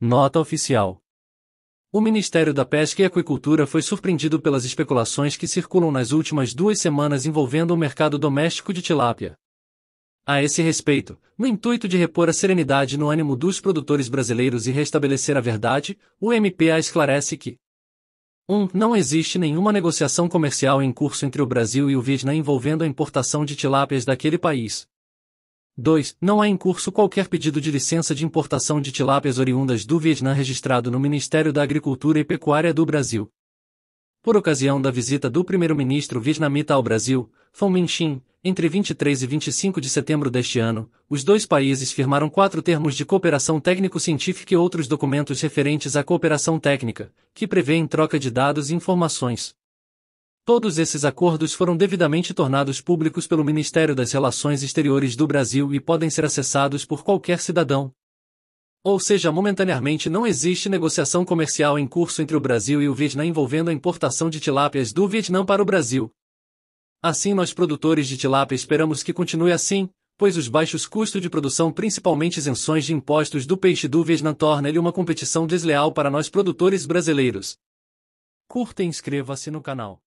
Nota oficial. O Ministério da Pesca e Aquicultura foi surpreendido pelas especulações que circulam nas últimas duas semanas envolvendo o mercado doméstico de tilápia. A esse respeito, no intuito de repor a serenidade no ânimo dos produtores brasileiros e restabelecer a verdade, o MPA esclarece que 1. Um, não existe nenhuma negociação comercial em curso entre o Brasil e o Vietnã envolvendo a importação de tilápias daquele país. 2. Não há em curso qualquer pedido de licença de importação de tilápias oriundas do Vietnã registrado no Ministério da Agricultura e Pecuária do Brasil. Por ocasião da visita do primeiro-ministro vietnamita ao Brasil, Pham Minh Chinh, entre 23 e 25 de setembro deste ano, os dois países firmaram quatro termos de cooperação técnico-científica e outros documentos referentes à cooperação técnica, que prevêem troca de dados e informações. Todos esses acordos foram devidamente tornados públicos pelo Ministério das Relações Exteriores do Brasil e podem ser acessados por qualquer cidadão. Ou seja, momentaneamente não existe negociação comercial em curso entre o Brasil e o Vietnã envolvendo a importação de tilápias do Vietnã para o Brasil. Assim, nós produtores de tilápia esperamos que continue assim, pois os baixos custos de produção, principalmente isenções de impostos do peixe do Vietnã, torna ele uma competição desleal para nós produtores brasileiros. Curta e inscreva-se no canal.